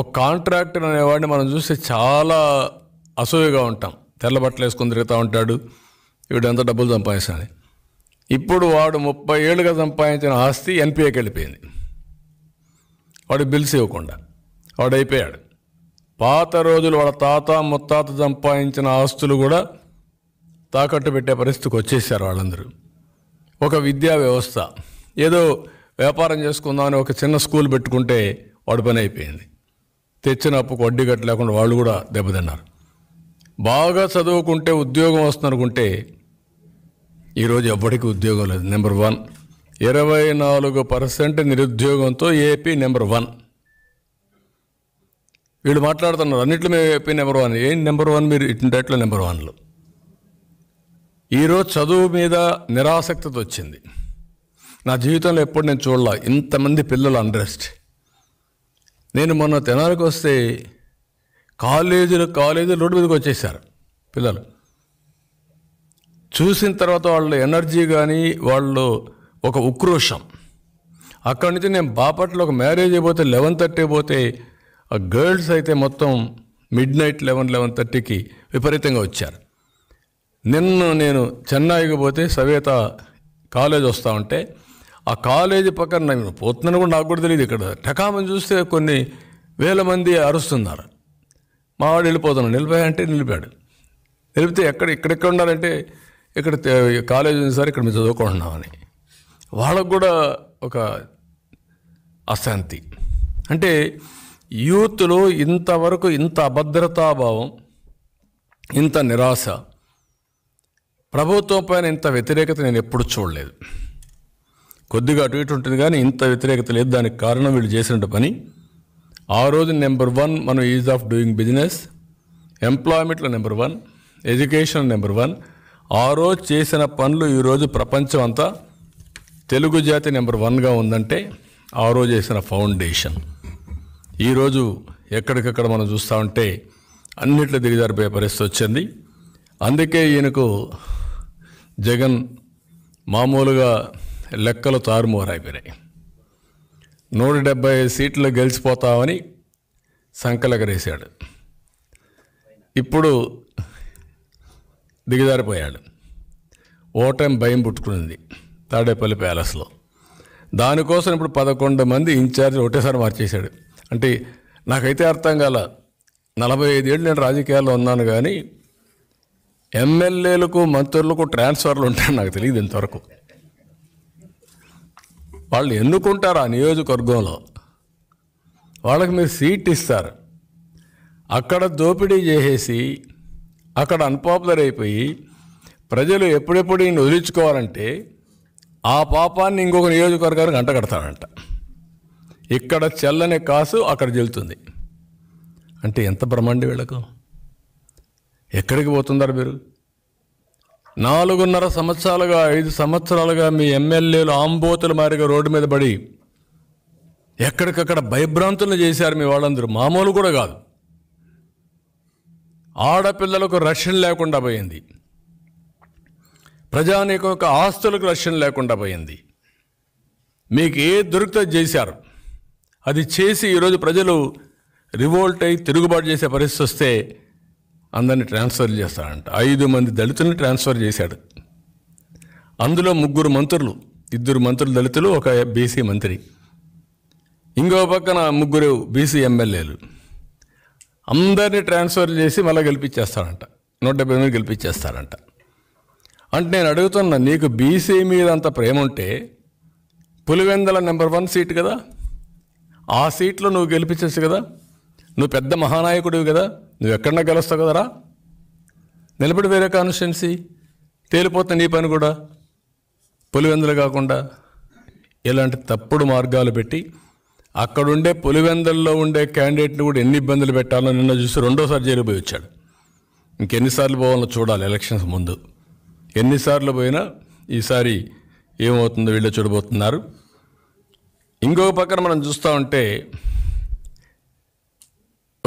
ఒక కాంట్రాక్టర్ అనేవాడిని మనం చూస్తే చాలా అసూయగా ఉంటాం తెల్ల బట్టలు వేసుకొని తిరుగుతూ ఉంటాడు ఎంత డబ్బులు సంపాదిస్తాను ఇప్పుడు వాడు ముప్పై ఏళ్ళుగా సంపాదించిన ఆస్తి ఎన్పిఏకి వెళ్ళిపోయింది వాడు బిల్స్ ఇవ్వకుండా వాడు అయిపోయాడు పాత రోజులు వాళ్ళ తాత ముత్తాత సంపాదించిన ఆస్తులు కూడా తాకట్టు పెట్టే పరిస్థితికి వచ్చేసారు వాళ్ళందరూ ఒక విద్యా వ్యవస్థ ఏదో వ్యాపారం చేసుకుందామని ఒక చిన్న స్కూల్ పెట్టుకుంటే వాడు పని అయిపోయింది తెచ్చిన అప్పుకు వడ్డీ కట్టలేకుండా వాళ్ళు కూడా దెబ్బతిన్నారు బాగా చదువుకుంటే ఉద్యోగం వస్తుందనుకుంటే ఈరోజు ఎవ్వడికి ఉద్యోగం లేదు నెంబర్ వన్ ఇరవై నాలుగు పర్సెంట్ నిరుద్యోగంతో ఏపీ నెంబర్ వన్ వీళ్ళు మాట్లాడుతున్నారు అన్నింటిలో మేము ఏపీ నెంబర్ వన్ ఏం నెంబర్ వన్ మీరు ఇట్లా నెంబర్ వన్లు ఈరోజు చదువు మీద నిరాసక్తత వచ్చింది నా జీవితంలో ఎప్పుడు నేను చూడాల ఇంతమంది పిల్లలు అండ్రెస్ట్ నేను మొన్న తెనాలకు వస్తే కాలేజీలు కాలేజీలు రోడ్డు మీదకి వచ్చేసారు పిల్లలు చూసిన తర్వాత వాళ్ళ ఎనర్జీ కానీ వాళ్ళు ఒక ఉక్రోషం అక్కడి నుంచి నేను బాపట్ల ఒక మ్యారేజ్ అయిపోతే లెవెన్ థర్టీ అయిపోతే ఆ గర్ల్స్ అయితే మొత్తం మిడ్ నైట్ లెవెన్ లెవెన్ థర్టీకి విపరీతంగా వచ్చారు నిన్ను నేను చెన్నైకి పోతే సవేత కాలేజ్ వస్తూ ఉంటే ఆ కాలేజీ పక్కన నేను పోతున్నాను కూడా నాకు కూడా తెలియదు ఇక్కడ టకామని చూస్తే కొన్ని వేల మంది అరుస్తున్నారు మావాడు వెళ్ళిపోతున్నాడు నిలిపోయా అంటే నిలిపాడు నిలిపితే ఎక్కడ ఇక్కడెక్కడ ఉండాలంటే ఇక్కడ కాలేజ్ ఉంది సార్ ఇక్కడ మేము చదువుకుంటున్నామని వాళ్ళకు కూడా ఒక అశాంతి అంటే యూత్లో ఇంతవరకు ఇంత అభద్రతాభావం ఇంత నిరాశ ప్రభుత్వం పైన ఇంత వ్యతిరేకత నేను ఎప్పుడు చూడలేదు కొద్దిగా అటు ఇటు ఉంటుంది కానీ ఇంత వ్యతిరేకత లేదు దానికి కారణం వీళ్ళు చేసిన పని ఆ రోజు నెంబర్ వన్ మనం ఈజ్ ఆఫ్ డూయింగ్ బిజినెస్ ఎంప్లాయ్మెంట్లో number one education number one ఆ రోజు చేసిన పనులు ఈరోజు ప్రపంచం అంతా తెలుగు జాతి నెంబర్ వన్గా ఉందంటే ఆ రోజు చేసిన ఫౌండేషన్ ఈరోజు ఎక్కడికక్కడ మనం చూస్తూ ఉంటే అన్నిట్లో దిగజారిపోయే పరిస్థితి వచ్చింది అందుకే ఈయనకు జగన్ మామూలుగా లెక్కలు తారుమారైపోయినాయి నూట డెబ్బై సీట్లు గెలిచిపోతామని సంకలకరేశాడు ఇప్పుడు దిగజారిపోయాడు ఓటమి భయం పుట్టుకునింది తాడేపల్లి ప్యాలెస్లో దానికోసం ఇప్పుడు పదకొండు మంది ఇన్ఛార్జ్ ఒకటేసారి మార్చేశాడు అంటే నాకైతే అర్థం కాల నలభై ఐదు ఏళ్ళు నేను రాజకీయాల్లో ఉన్నాను కానీ ఎమ్మెల్యేలకు మంత్రులకు ట్రాన్స్ఫర్లు ఉంటాయని నాకు తెలియదు ఇంతవరకు వాళ్ళు ఎన్నుకుంటారు ఆ నియోజకవర్గంలో వాళ్ళకి మీరు సీట్ ఇస్తారు అక్కడ దోపిడీ చేసేసి అక్కడ అన్పాపులర్ అయిపోయి ప్రజలు ఎప్పుడెప్పుడు ఈయన వదిలించుకోవాలంటే ఆ పాపాన్ని ఇంకొక నియోజకవర్గానికి అంటగడతాడంట ఇక్కడ చల్లని కాసు అక్కడ చెల్లుతుంది అంటే ఎంత బ్రహ్మాండి వీళ్ళకు ఎక్కడికి పోతున్నారు మీరు నాలుగున్నర సంవత్సరాలుగా ఐదు సంవత్సరాలుగా మీ ఎమ్మెల్యేలు ఆంబోతుల మారిగా రోడ్డు మీద పడి ఎక్కడికక్కడ భయభ్రాంతులను చేశారు మీ వాళ్ళందరూ మామూలు కూడా కాదు ఆడపిల్లలకు రక్షణ లేకుండా పోయింది ప్రజానికి ఒక ఆస్తులకు రక్షణ లేకుండా పోయింది మీకు ఏ దొరికితే చేశారు అది చేసి ఈరోజు ప్రజలు రివోల్ట్ అయి తిరుగుబాటు చేసే పరిస్థితి వస్తే అందరిని ట్రాన్స్ఫర్ చేస్తాడంట ఐదు మంది దళితులను ట్రాన్స్ఫర్ చేశాడు అందులో ముగ్గురు మంత్రులు ఇద్దరు మంత్రులు దళితులు ఒక బీసీ మంత్రి ఇంకో పక్కన ముగ్గురు బీసీ ఎమ్మెల్యేలు అందరినీ ట్రాన్స్ఫర్ చేసి మళ్ళీ గెలిపించేస్తాడంట నూట డెబ్బై మంది గెలిపించేస్తాడంట అంటే నేను అడుగుతున్న నీకు బీసీ మీద అంత ప్రేమ ఉంటే పులివెందల నెంబర్ వన్ సీట్ కదా ఆ సీట్లో నువ్వు గెలిపించచ్చు కదా నువ్వు పెద్ద మహానాయకుడివి కదా నువ్వు ఎక్కడన్నా గెలుస్తావు కదరా నిలబడి వేరే కాన్స్టిట్యున్సీ తేలిపోతే నీ పని కూడా పులివెందులు కాకుండా ఇలాంటి తప్పుడు మార్గాలు పెట్టి అక్కడుండే పులివెందుల్లో ఉండే క్యాండిడేట్ని కూడా ఎన్ని ఇబ్బందులు పెట్టాలో నిన్న చూసి రెండోసారి జరిగిపోయి వచ్చాడు ఇంకెన్నిసార్లు పోవాలో చూడాలి ఎలక్షన్స్ ముందు ఎన్నిసార్లు పోయినా ఈసారి ఏమవుతుందో వీళ్ళు చూడబోతున్నారు ఇంకొక పక్కన మనం చూస్తూ ఉంటే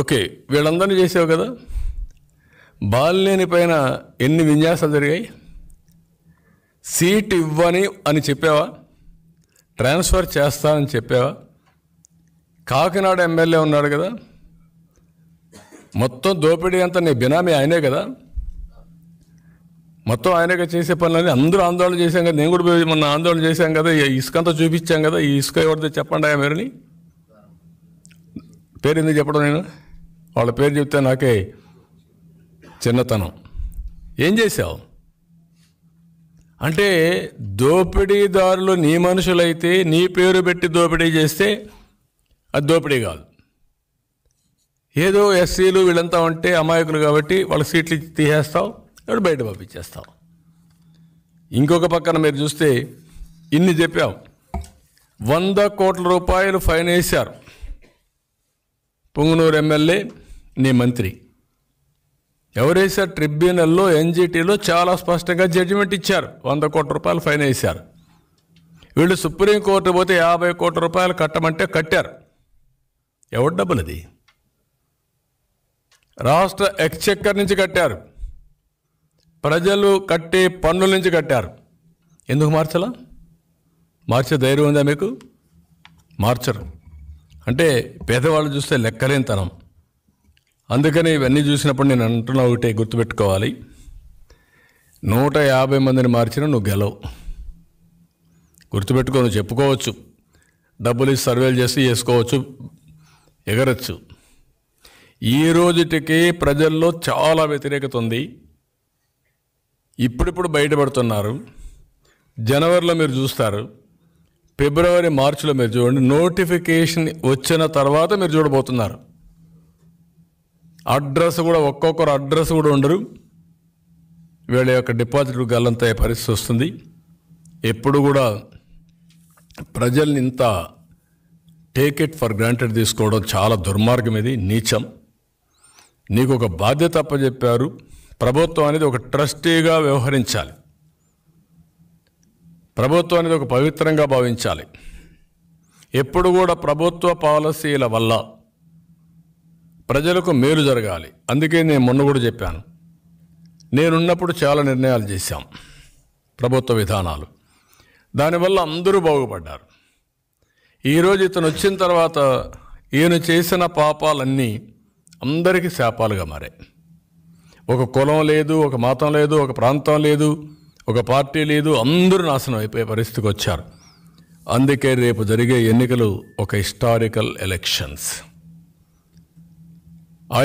ఓకే వీళ్ళందరినీ చేసావు కదా బాలినేని పైన ఎన్ని విన్యాసాలు జరిగాయి సీట్ ఇవ్వని అని చెప్పావా ట్రాన్స్ఫర్ చేస్తానని చెప్పావా కాకినాడ ఎమ్మెల్యే ఉన్నాడు కదా మొత్తం దోపిడీ అంతా నీ బినామీ ఆయనే కదా మొత్తం ఆయనగా చేసే పనులని అందరూ ఆందోళన చేశాం కదా నేను కూడా మొన్న ఆందోళన చేశాం కదా ఈ ఇసుకంతా చూపించాం కదా ఈ ఇసుక ఎవరిదో చెప్పండి ఆయన మీరుని పేరు ఎందుకు చెప్పడం నేను వాళ్ళ పేరు చెప్తే నాకే చిన్నతనం ఏం చేశావు అంటే దోపిడీదారులు నీ మనుషులైతే నీ పేరు పెట్టి దోపిడీ చేస్తే అది దోపిడీ కాదు ఏదో ఎస్సీలు వీళ్ళంతా ఉంటే అమాయకులు కాబట్టి వాళ్ళ సీట్లు తీసేస్తావు ఇక్కడ బయట పంపించేస్తావు ఇంకొక పక్కన మీరు చూస్తే ఇన్ని చెప్పావు వంద కోట్ల రూపాయలు ఫైన్ వేశారు పొంగునూరు ఎమ్మెల్యే నీ మంత్రి ఎవరేసారు ట్రిబ్యునల్లో ఎన్జిటీలో చాలా స్పష్టంగా జడ్జిమెంట్ ఇచ్చారు వంద కోట్ల రూపాయలు ఫైన్ వేశారు వీళ్ళు సుప్రీంకోర్టు పోతే యాభై కోట్ల రూపాయలు కట్టమంటే కట్టారు ఎవరి డబ్బులు అది రాష్ట్ర ఎక్స్చెక్కర్ నుంచి కట్టారు ప్రజలు కట్టే పన్నుల నుంచి కట్టారు ఎందుకు మార్చాలా మార్చే ధైర్యం ఉందా మీకు మార్చరు అంటే పేదవాళ్ళు చూస్తే లెక్కలేనితనం అందుకని ఇవన్నీ చూసినప్పుడు నేను అంటున్నా ఒకటే గుర్తుపెట్టుకోవాలి నూట యాభై మందిని మార్చినా నువ్వు గెలవు గుర్తుపెట్టుకో నువ్వు చెప్పుకోవచ్చు డబ్బులు ఇచ్చి సర్వేలు చేసి వేసుకోవచ్చు ఎగరచ్చు ఈ రోజుటికి ప్రజల్లో చాలా వ్యతిరేకత ఉంది ఇప్పుడిప్పుడు బయటపడుతున్నారు జనవరిలో మీరు చూస్తారు ఫిబ్రవరి మార్చిలో మీరు చూడండి నోటిఫికేషన్ వచ్చిన తర్వాత మీరు చూడబోతున్నారు అడ్రస్ కూడా ఒక్కొక్కరు అడ్రస్ కూడా ఉండరు వీళ్ళ యొక్క డిపాజిట్ గల్లంతయ్యే పరిస్థితి వస్తుంది ఎప్పుడు కూడా ప్రజల్ని ఇంత టేక్ ఇట్ ఫర్ గ్రాంటెడ్ తీసుకోవడం చాలా దుర్మార్గం ఇది నీచం నీకు ఒక బాధ్యత అప్పచెప్పారు ప్రభుత్వం అనేది ఒక ట్రస్టీగా వ్యవహరించాలి ప్రభుత్వం అనేది ఒక పవిత్రంగా భావించాలి ఎప్పుడు కూడా ప్రభుత్వ పాలసీల వల్ల ప్రజలకు మేలు జరగాలి అందుకే నేను మొన్న కూడా చెప్పాను నేనున్నప్పుడు చాలా నిర్ణయాలు చేశాం ప్రభుత్వ విధానాలు దానివల్ల అందరూ బాగుపడ్డారు ఈరోజు ఇతను వచ్చిన తర్వాత ఈయన చేసిన పాపాలన్నీ అందరికీ శాపాలుగా మారాయి ఒక కులం లేదు ఒక మతం లేదు ఒక ప్రాంతం లేదు ఒక పార్టీ లేదు అందరూ నాశనం అయిపోయే పరిస్థితికి వచ్చారు అందుకే రేపు జరిగే ఎన్నికలు ఒక హిస్టారికల్ ఎలక్షన్స్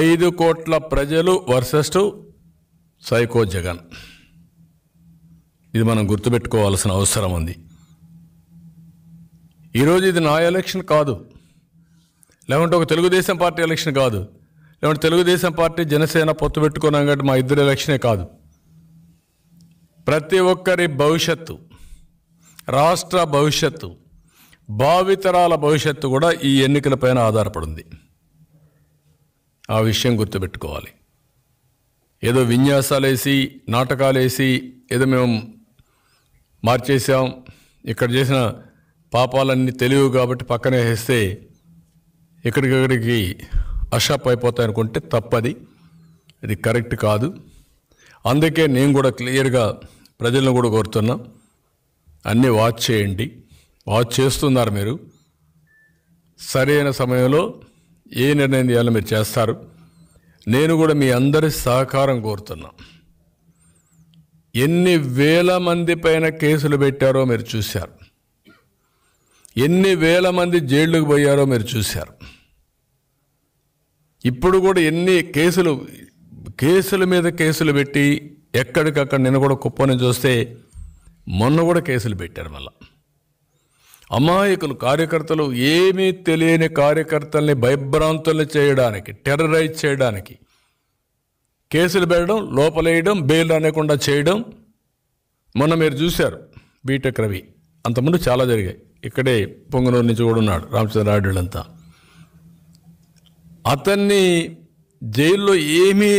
ఐదు కోట్ల ప్రజలు వర్సెస్ సైకో జగన్ ఇది మనం గుర్తుపెట్టుకోవాల్సిన అవసరం ఉంది ఈరోజు ఇది నా ఎలక్షన్ కాదు లేకుంటే ఒక తెలుగుదేశం పార్టీ ఎలక్షన్ కాదు లేకుంటే తెలుగుదేశం పార్టీ జనసేన పొత్తు పెట్టుకున్నాం కాబట్టి మా ఇద్దరు ఎలక్షనే కాదు ప్రతి ఒక్కరి భవిష్యత్తు రాష్ట్ర భవిష్యత్తు భావితరాల భవిష్యత్తు కూడా ఈ ఎన్నికలపైన ఆధారపడింది ఆ విషయం గుర్తుపెట్టుకోవాలి ఏదో విన్యాసాలేసి నాటకాలేసి ఏదో మేము మార్చేసాం ఇక్కడ చేసిన పాపాలన్నీ తెలియవు కాబట్టి పక్కనే వేస్తే ఇక్కడికక్కడికి అషాప్ అయిపోతాయి అనుకుంటే తప్పది ఇది కరెక్ట్ కాదు అందుకే నేను కూడా క్లియర్గా ప్రజలను కూడా కోరుతున్నా అన్నీ వాచ్ చేయండి వాచ్ చేస్తున్నారు మీరు సరైన సమయంలో ఏ నిర్ణయం చేయాలో మీరు చేస్తారు నేను కూడా మీ అందరి సహకారం కోరుతున్నా ఎన్ని వేల మంది పైన కేసులు పెట్టారో మీరు చూశారు ఎన్ని వేల మంది జైళ్ళకు పోయారో మీరు చూశారు ఇప్పుడు కూడా ఎన్ని కేసులు కేసుల మీద కేసులు పెట్టి ఎక్కడికక్కడ నేను కూడా కుప్పని చూస్తే మొన్న కూడా కేసులు పెట్టారు మళ్ళీ అమాయకులు కార్యకర్తలు ఏమీ తెలియని కార్యకర్తల్ని భయభ్రాంతులు చేయడానికి టెర్రరైజ్ చేయడానికి కేసులు పెట్టడం లోపలేయడం బెయిల్ అనేకుండా చేయడం మొన్న మీరు చూశారు బీటెక్ రవి అంతకుముందు చాలా జరిగాయి ఇక్కడే పొంగనూరు నుంచి కూడా ఉన్నాడు రామచంద్రారెడ్డిలంతా అతన్ని జైల్లో ఏమీ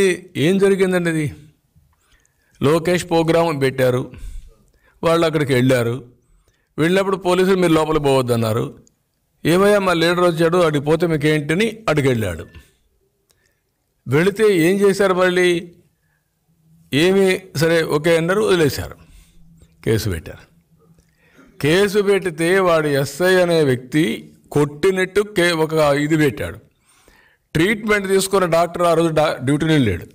ఏం జరిగిందండి ఇది లోకేష్ ప్రోగ్రాం పెట్టారు వాళ్ళు అక్కడికి వెళ్ళారు వెళ్ళినప్పుడు పోలీసులు మీరు లోపల అన్నారు ఏమయ్యా మా లీడర్ వచ్చాడు అడిగి పోతే మీకేంటని అడిగెళ్ళాడు వెళితే ఏం చేశారు మళ్ళీ ఏమి సరే ఓకే అన్నారు వదిలేశారు కేసు పెట్టారు కేసు పెట్టితే వాడు ఎస్ఐ అనే వ్యక్తి కొట్టినట్టు కే ఒక ఇది పెట్టాడు ట్రీట్మెంట్ తీసుకున్న డాక్టర్ ఆ రోజు డ్యూటీని వెళ్ళాడు లేడు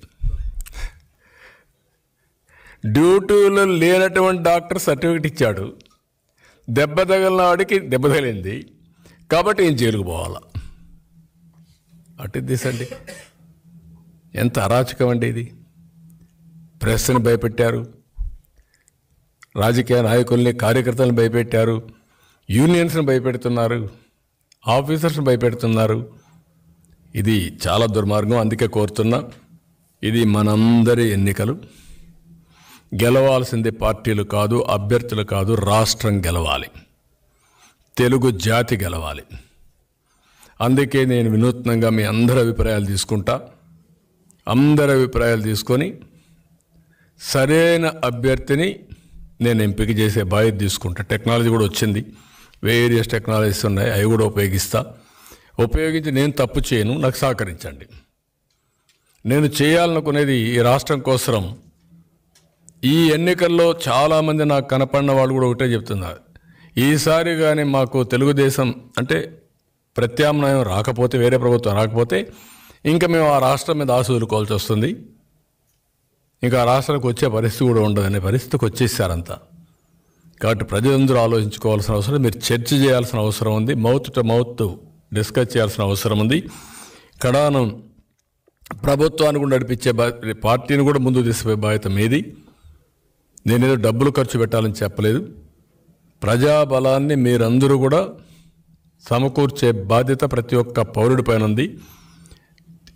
డ్యూటీలో లేనటువంటి డాక్టర్ సర్టిఫికెట్ ఇచ్చాడు దెబ్బ తగిలిన వాడికి దెబ్బ తగిలింది కాబట్టి నేను జైలుకు పోవాలా అటు తీసండి ఎంత అరాచకం అండి ఇది ప్రెస్ని భయపెట్టారు రాజకీయ నాయకుల్ని కార్యకర్తలను భయపెట్టారు యూనియన్స్ని భయపెడుతున్నారు ఆఫీసర్స్ని భయపెడుతున్నారు ఇది చాలా దుర్మార్గం అందుకే కోరుతున్నా ఇది మనందరి ఎన్నికలు గెలవాల్సింది పార్టీలు కాదు అభ్యర్థులు కాదు రాష్ట్రం గెలవాలి తెలుగు జాతి గెలవాలి అందుకే నేను వినూత్నంగా మీ అందరి అభిప్రాయాలు తీసుకుంటా అందరి అభిప్రాయాలు తీసుకొని సరైన అభ్యర్థిని నేను ఎంపిక చేసే బాధ్యత తీసుకుంటా టెక్నాలజీ కూడా వచ్చింది వేరియస్ టెక్నాలజీస్ ఉన్నాయి అవి కూడా ఉపయోగిస్తా ఉపయోగించి నేను తప్పు చేయను నాకు సహకరించండి నేను చేయాలనుకునేది ఈ రాష్ట్రం కోసం ఈ ఎన్నికల్లో చాలామంది నాకు కనపడిన వాళ్ళు కూడా ఒకటే చెప్తున్నారు ఈసారి కానీ మాకు తెలుగుదేశం అంటే ప్రత్యామ్నాయం రాకపోతే వేరే ప్రభుత్వం రాకపోతే ఇంకా మేము ఆ రాష్ట్రం మీద ఆశ వదులుకోవాల్సి వస్తుంది ఇంకా ఆ రాష్ట్రానికి వచ్చే పరిస్థితి కూడా ఉండదనే పరిస్థితికి వచ్చేసారంతా కాబట్టి ప్రజలందరూ ఆలోచించుకోవాల్సిన అవసరం మీరు చర్చ చేయాల్సిన అవసరం ఉంది మౌత్ టు మౌత్ డిస్కస్ చేయాల్సిన అవసరం ఉంది కడానం ప్రభుత్వాన్ని కూడా నడిపించే పార్టీని కూడా ముందు తీసుకుపోయే బాధ్యత మీది నేనేదో డబ్బులు ఖర్చు పెట్టాలని చెప్పలేదు ప్రజాబలాన్ని మీరందరూ కూడా సమకూర్చే బాధ్యత ప్రతి ఒక్క పౌరుడిపైన ఉంది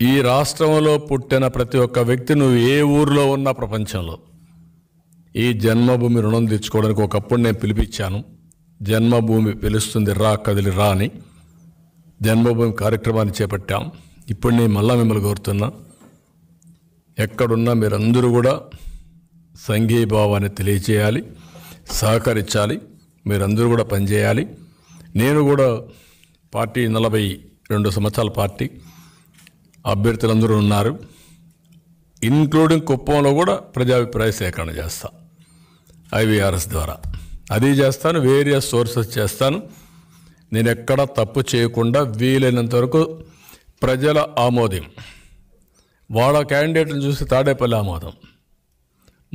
ఈ రాష్ట్రంలో పుట్టిన ప్రతి ఒక్క వ్యక్తి నువ్వు ఏ ఊరిలో ఉన్నా ప్రపంచంలో ఈ జన్మభూమి రుణం తెచ్చుకోవడానికి ఒకప్పుడు నేను పిలిపించాను జన్మభూమి పిలుస్తుంది రా కదిలి రా అని జన్మభూమి కార్యక్రమాన్ని చేపట్టాం ఇప్పుడు నేను మళ్ళా మిమ్మల్ని కోరుతున్నా ఎక్కడున్నా మీరందరూ కూడా సంఘీభావాన్ని తెలియచేయాలి సహకరించాలి మీరందరూ కూడా పనిచేయాలి నేను కూడా పార్టీ నలభై రెండు సంవత్సరాల పార్టీ అభ్యర్థులందరూ ఉన్నారు ఇన్క్లూడింగ్ కుప్పంలో కూడా ప్రజాభిప్రాయ సేకరణ చేస్తా ఐవీఆర్ఎస్ ద్వారా అది చేస్తాను వేరియస్ సోర్సెస్ చేస్తాను నేను ఎక్కడ తప్పు చేయకుండా వీలైనంత వరకు ప్రజల ఆమోదం వాళ్ళ క్యాండిడేట్లను చూసి తాడేపల్లి ఆమోదం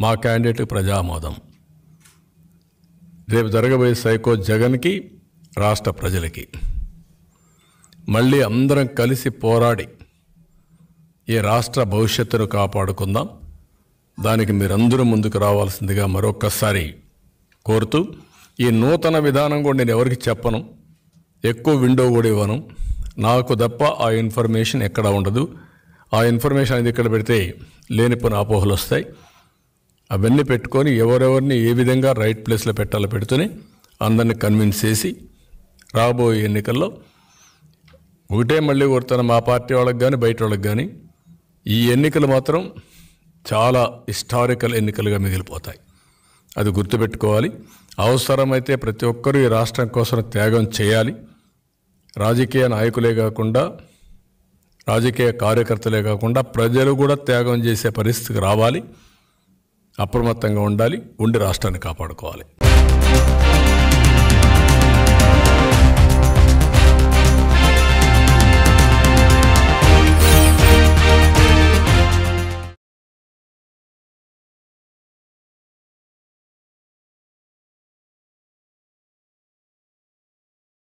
మా క్యాండిడేట్ ప్రజామోదం రేపు జరగబోయే సైకో జగన్కి రాష్ట్ర ప్రజలకి మళ్ళీ అందరం కలిసి పోరాడి ఈ రాష్ట్ర భవిష్యత్తును కాపాడుకుందాం దానికి మీరందరూ ముందుకు రావాల్సిందిగా మరొక్కసారి కోరుతూ ఈ నూతన విధానం కూడా నేను ఎవరికి చెప్పను ఎక్కువ విండో కూడా ఇవ్వను నాకు తప్ప ఆ ఇన్ఫర్మేషన్ ఎక్కడ ఉండదు ఆ ఇన్ఫర్మేషన్ అనేది ఇక్కడ పెడితే లేనిపోయిన అపోహలు వస్తాయి అవన్నీ పెట్టుకొని ఎవరెవరిని ఏ విధంగా రైట్ ప్లేస్లో పెట్టాలో పెడుతూనే అందరిని కన్విన్స్ చేసి రాబోయే ఎన్నికల్లో ఒకటే మళ్ళీ కొడుతున్న మా పార్టీ వాళ్ళకి కానీ బయట వాళ్ళకి కానీ ఈ ఎన్నికలు మాత్రం చాలా హిస్టారికల్ ఎన్నికలుగా మిగిలిపోతాయి అది గుర్తుపెట్టుకోవాలి అవసరమైతే ప్రతి ఒక్కరూ ఈ రాష్ట్రం కోసం త్యాగం చేయాలి రాజకీయ నాయకులే కాకుండా రాజకీయ కార్యకర్తలే కాకుండా ప్రజలు కూడా త్యాగం చేసే పరిస్థితికి రావాలి అప్రమత్తంగా ఉండాలి ఉండి రాష్ట్రాన్ని కాపాడుకోవాలి